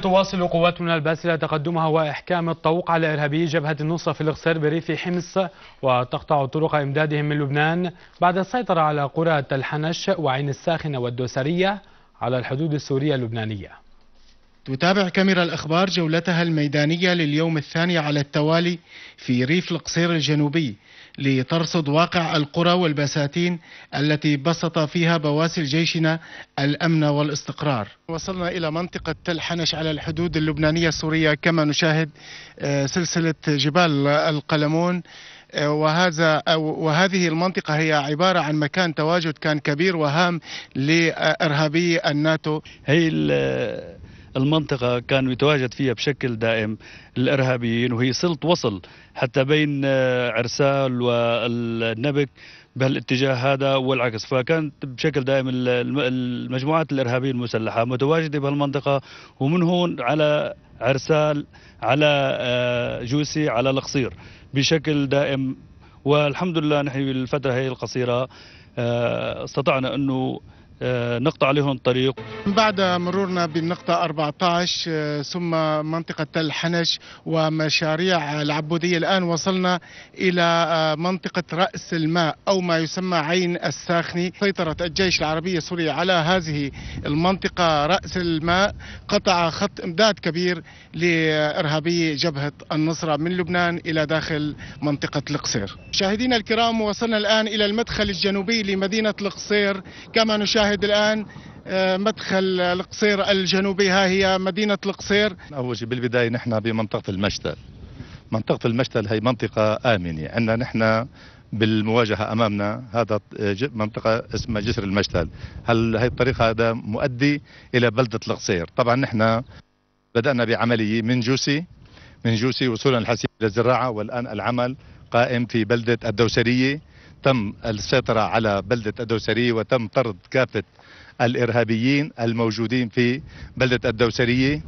تواصل قواتنا الباسلة تقدمها وإحكام الطوق على إرهابي جبهة النصرة في الغسر بريف حمص وتقطع طرق إمدادهم من لبنان بعد السيطرة على قرى تلحنش وعين الساخنة والدوسرية على الحدود السورية اللبنانية تتابع كاميرا الأخبار جولتها الميدانية لليوم الثاني على التوالي في ريف القصير الجنوبي لترصد واقع القرى والبساتين التي بسط فيها بواسل جيشنا الأمن والاستقرار وصلنا إلى منطقة تل حنش على الحدود اللبنانية السورية كما نشاهد آه، سلسلة جبال القلمون آه، وهذا وهذه المنطقة هي عبارة عن مكان تواجد كان كبير وهام لإرهابي الناتو هي المنطقة كان يتواجد فيها بشكل دائم الإرهابيين وهي سلط وصل حتى بين آه، عرسال والنبك بهالاتجاه هذا والعكس فكانت بشكل دائم المجموعات الإرهابية المسلحة متواجدة بهالمنطقة ومن هون على عرسال على آه، جوسي على القصير بشكل دائم والحمد لله نحن بالفترة هي القصيرة آه، استطعنا أنه آه، نقطع عليهم الطريق بعد مرورنا بالنقطة 14 آه، ثم منطقة تل حنش ومشاريع العبودية الآن وصلنا إلى آه، منطقة رأس الماء أو ما يسمى عين الساخني سيطرت الجيش العربي السوري على هذه المنطقة رأس الماء قطع خط إمداد كبير لإرهابي جبهة النصرة من لبنان إلى داخل منطقة القصير مشاهدينا الكرام وصلنا الآن إلى المدخل الجنوبي لمدينة القصير كما نشاهد نشاهد الآن آه، مدخل القصير الجنوبي ها هي مدينة القصير أول شيء بالبداية نحن بمنطقة المشتل منطقة المشتل هي منطقة آمنة عندنا نحن بالمواجهة أمامنا هذا آه، منطقة اسمها جسر المشتل هل هي الطريقة هذا مؤدي إلى بلدة القصير طبعا نحن بدأنا بعملية من جوسي من جوسي وصولا للزراعة والآن العمل قائم في بلدة الدوسرية تم السيطرة على بلدة الدوسرية وتم طرد كافة الإرهابيين الموجودين في بلدة الدوسرية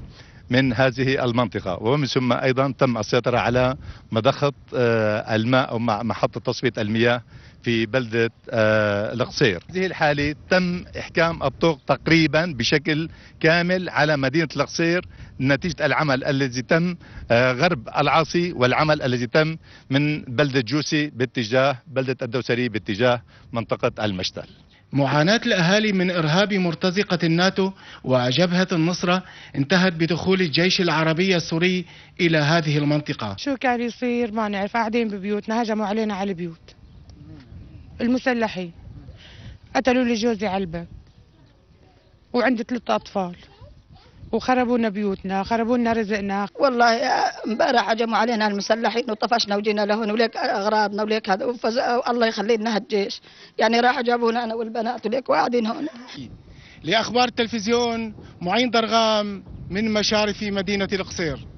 من هذه المنطقة ومن ثم أيضا تم السيطرة على مضخة آه، الماء أو محطة تصفية المياه في بلدة آه، القصير هذه الحالة تم إحكام الطرق تقريبا بشكل كامل على مدينة القصير نتيجة العمل الذي تم آه، غرب العاصي والعمل الذي تم من بلدة جوسي باتجاه بلدة الدوسري باتجاه منطقة المشتل معاناة الأهالي من إرهاب مرتزقة الناتو وجبهة النصرة انتهت بدخول الجيش العربي السوري إلى هذه المنطقة شو كان يصير ما نعرف قاعدين ببيوتنا هجموا علينا على البيوت المسلحين قتلوا لي جوزي على الباب وعندي ثلاث أطفال وخربونا بيوتنا خربوا لنا رزقنا والله آه، امبارح هجموا علينا المسلحين وطفشنا وجينا لهون وليك اغراضنا وليك هذا وفز... الله يخلي لنا هالجيش يعني راح جابونا انا والبنات وليك قاعدين هون لاخبار التلفزيون معين درغام من مشارف مدينه القصير